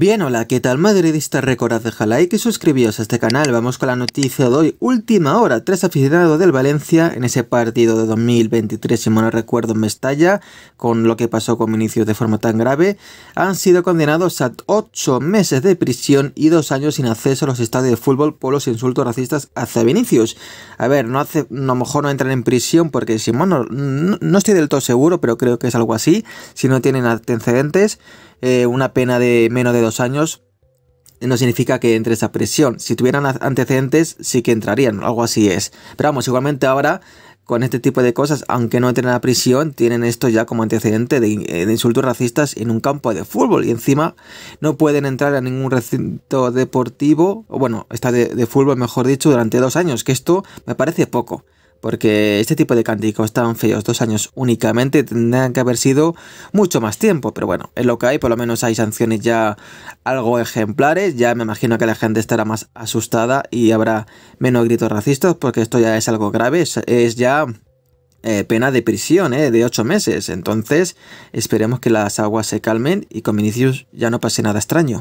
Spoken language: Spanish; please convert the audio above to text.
Bien, hola, ¿qué tal madridistas récords? dejar like y suscribiros a este canal. Vamos con la noticia de hoy, última hora, tres aficionados del Valencia en ese partido de 2023, si no recuerdo, en Mestalla, con lo que pasó con Vinicius de forma tan grave, han sido condenados a ocho meses de prisión y dos años sin acceso a los estadios de fútbol por los insultos racistas hacia Vinicius. A ver, no hace, a lo mejor no entran en prisión porque si no, no, no estoy del todo seguro, pero creo que es algo así, si no tienen antecedentes. Eh, una pena de menos de dos años, no significa que entre esa prisión, Si tuvieran antecedentes, sí que entrarían, algo así es. Pero vamos, igualmente ahora, con este tipo de cosas, aunque no entren a la prisión, tienen esto ya como antecedente de, eh, insultos racistas en un campo de fútbol. Y encima no pueden entrar a ningún recinto deportivo, o bueno, está de fútbol, mejor dicho, durante dos años, que esto me parece poco porque este tipo de cánticos tan feos, dos años únicamente, tendrían que haber sido mucho más tiempo, pero bueno, es lo que hay, por lo menos hay sanciones ya algo ejemplares, ya me imagino que la gente estará más asustada y habrá menos gritos racistas, porque esto ya es algo grave, es, ya eh, pena de prisión eh, de ocho meses, entonces esperemos que las aguas se calmen y con Vinicius ya no pase nada extraño.